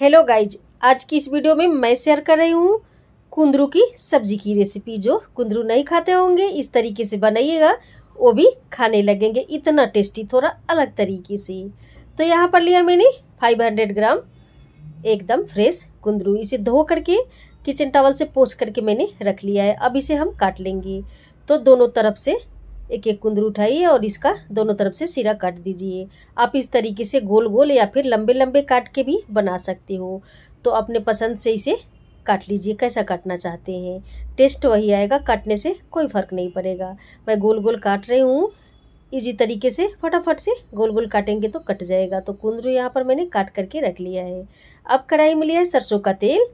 hello guys आज की इस वीडियो में मैं शेयर कर रही हूँ कुंदरू की सब्जी की रेसिपी जो कुंदरू नहीं खाते होंगे इस तरीके से बनाइएगा वो भी खाने लगेंगे इतना टेस्टी थोड़ा अलग तरीके से तो यहाँ पर लिया मैंने 500 ग्राम एकदम फ्रेश कुंदरू इसे धो करके किचन टावल से पोछ करके मैंने रख लिया है अब इसे हम काट लेंगे तो दोनों तरफ से एक एक कुंदर उठाइए और इसका दोनों तरफ से सिरा काट दीजिए आप इस तरीके से गोल गोल या फिर लंबे लंबे काट के भी बना सकते हो तो अपने पसंद से इसे काट लीजिए कैसा काटना चाहते हैं टेस्ट वही आएगा काटने से कोई फ़र्क नहीं पड़ेगा मैं गोल गोल काट रही हूँ इजी तरीके से फटाफट से गोल गोल काटेंगे तो कट जाएगा तो कुंदरू यहाँ पर मैंने काट करके रख लिया है अब कढ़ाई में लिया है सरसों का तेल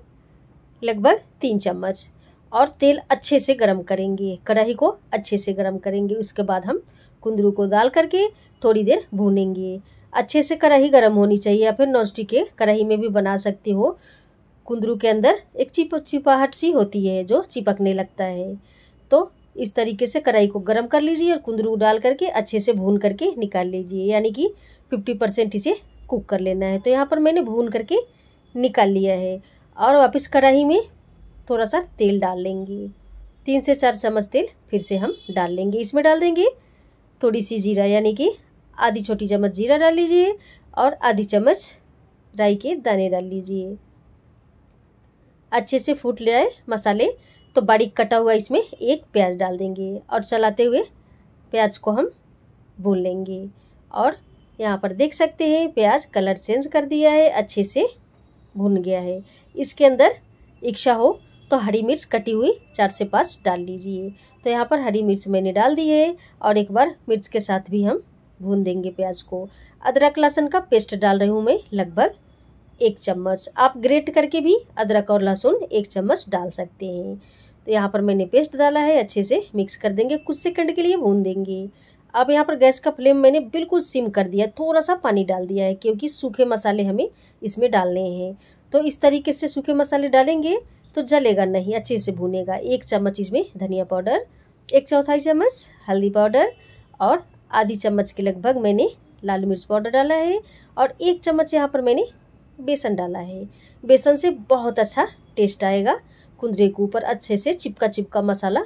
लगभग तीन चम्मच और तेल अच्छे से गर्म करेंगे कढ़ाई को अच्छे से गर्म करेंगे उसके बाद हम कुंदरू को डाल करके थोड़ी देर भूनेंगे अच्छे से कढ़ाई गर्म होनी चाहिए या फिर नॉनस्टिक के कढ़ाई में भी बना सकते हो कुंदरू के अंदर एक चिप चिपाहट सी होती है जो चिपकने लगता है तो इस तरीके से कढ़ाई को गर्म कर लीजिए और कुंदरू डाल करके अच्छे से भून करके निकाल लीजिए यानी कि फिफ्टी परसेंट इसे कुक कर लेना है तो यहाँ पर मैंने भून करके निकाल लिया है और वापस कढ़ाई में थोड़ा सा तेल डाल लेंगे तीन से चार चम्मच तेल फिर से हम डाल लेंगे इसमें डाल देंगे थोड़ी सी जीरा यानी कि आधी छोटी चम्मच जीरा डाल लीजिए और आधी चम्मच राई के दाने डाल लीजिए अच्छे से फूट ले आए मसाले तो बारीक कटा हुआ इसमें एक प्याज डाल देंगे और चलाते हुए प्याज को हम भून लेंगे और यहाँ पर देख सकते हैं प्याज कलर चेंज कर दिया है अच्छे से भुन गया है इसके अंदर इच्छा हो तो हरी मिर्च कटी हुई चार से पाँच डाल लीजिए तो यहाँ पर हरी मिर्च मैंने डाल दी है और एक बार मिर्च के साथ भी हम भून देंगे प्याज को अदरक लहसुन का पेस्ट डाल रही हूँ मैं लगभग एक चम्मच आप ग्रेट करके भी अदरक और लहसुन एक चम्मच डाल सकते हैं तो यहाँ पर मैंने पेस्ट डाला है अच्छे से मिक्स कर देंगे कुछ सेकंड के लिए भून देंगे अब यहाँ पर गैस का फ्लेम मैंने बिल्कुल सिम कर दिया थोड़ा सा पानी डाल दिया है क्योंकि सूखे मसाले हमें इसमें डालने हैं तो इस तरीके से सूखे मसाले डालेंगे तो जलेगा नहीं अच्छे से भुनेगा एक चम्मच इसमें धनिया पाउडर एक चौथाई चम्मच हल्दी पाउडर और आधी चम्मच के लगभग मैंने लाल मिर्च पाउडर डाला है और एक चम्मच यहाँ पर मैंने बेसन डाला है बेसन से बहुत अच्छा टेस्ट आएगा कुंदरे के ऊपर अच्छे से चिपका चिपका मसाला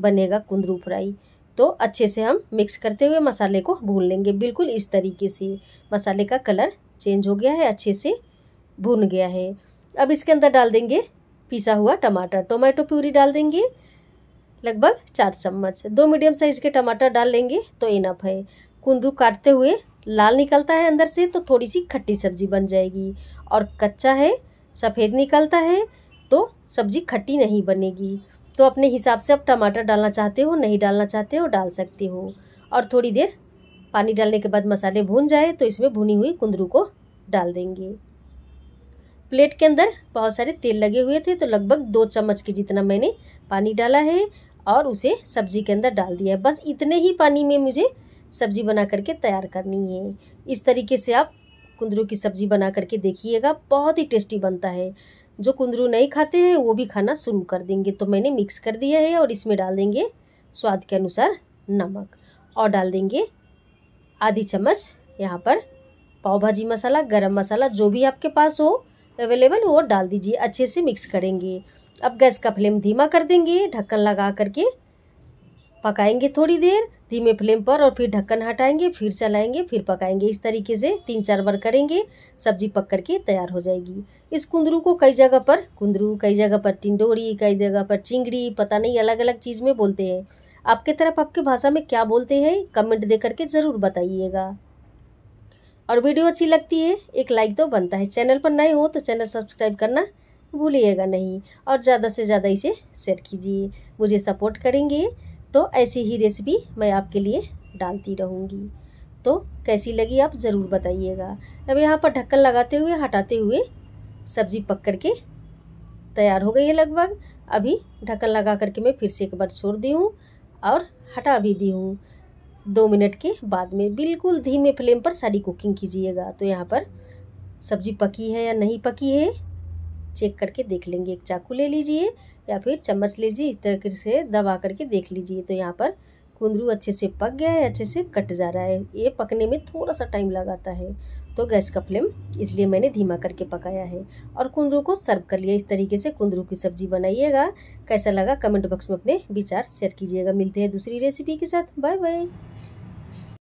बनेगा कुंदरू फ्राई तो अच्छे से हम मिक्स करते हुए मसाले को भून लेंगे बिल्कुल इस तरीके से मसाले का कलर चेंज हो गया है अच्छे से भून गया है अब इसके अंदर डाल देंगे पिसा हुआ टमाटर टोमेटो प्यूरी डाल देंगे लगभग चार चम्मच दो मीडियम साइज़ के टमाटर डाल लेंगे तो इनफ है कुंदरू काटते हुए लाल निकलता है अंदर से तो थोड़ी सी खट्टी सब्जी बन जाएगी और कच्चा है सफ़ेद निकलता है तो सब्जी खट्टी नहीं बनेगी तो अपने हिसाब से आप टमाटर डालना चाहते हो नहीं डालना चाहते हो डाल सकते हो और थोड़ी देर पानी डालने के बाद मसाले भून जाए तो इसमें भुनी हुई कुंदरू को डाल देंगे प्लेट के अंदर बहुत सारे तेल लगे हुए थे तो लगभग दो चम्मच के जितना मैंने पानी डाला है और उसे सब्जी के अंदर डाल दिया है बस इतने ही पानी में मुझे सब्जी बना करके तैयार करनी है इस तरीके से आप कुंदरू की सब्जी बना करके देखिएगा बहुत ही टेस्टी बनता है जो कुंदरू नहीं खाते हैं वो भी खाना शुरू कर देंगे तो मैंने मिक्स कर दिया है और इसमें डाल देंगे स्वाद के अनुसार नमक और डाल देंगे आधी चम्मच यहाँ पर पाव भाजी मसाला गरम मसाला जो भी आपके पास हो अवेलेबल वो डाल दीजिए अच्छे से मिक्स करेंगे अब गैस का फ्लेम धीमा कर देंगे ढक्कन लगा करके पकाएंगे थोड़ी देर धीमे फ्लेम पर और फिर ढक्कन हटाएंगे फिर चलाएंगे फिर पकाएंगे इस तरीके से तीन चार बार करेंगे सब्जी पक कर के तैयार हो जाएगी इस कुंदरू को कई जगह पर कुंदरू कई जगह पर टिंडोरी कई जगह पर चिंगड़ी पता नहीं अलग अलग चीज़ में बोलते हैं आपके तरफ आपकी भाषा में क्या बोलते हैं कमेंट दे करके ज़रूर बताइएगा और वीडियो अच्छी लगती है एक लाइक तो बनता है चैनल पर नए हो तो चैनल सब्सक्राइब करना भूलिएगा नहीं और ज़्यादा से ज़्यादा इसे शेयर कीजिए मुझे सपोर्ट करेंगे तो ऐसी ही रेसिपी मैं आपके लिए डालती रहूँगी तो कैसी लगी आप ज़रूर बताइएगा अब यहाँ पर ढक्कन लगाते हुए हटाते हुए सब्ज़ी पक कर के तैयार हो गई है लगभग अभी ढक्कन लगा करके मैं फिर से एक बार छोड़ दी हूँ और हटा भी दी हूँ दो मिनट के बाद में बिल्कुल धीमे फ्लेम पर सारी कुकिंग कीजिएगा तो यहाँ पर सब्जी पकी है या नहीं पकी है चेक करके देख लेंगे एक चाकू ले लीजिए या फिर चम्मच लीजिए इस तरह से दबा करके देख लीजिए तो यहाँ पर कुंदरू अच्छे से पक गया है अच्छे से कट जा रहा है ये पकने में थोड़ा सा टाइम लगाता है तो गैस का फ्लेम इसलिए मैंने धीमा करके पकाया है और कुंदरू को सर्व कर लिया इस तरीके से कुंदरू की सब्जी बनाइएगा कैसा लगा कमेंट बॉक्स में अपने विचार शेयर कीजिएगा मिलते हैं दूसरी रेसिपी के साथ बाय बाय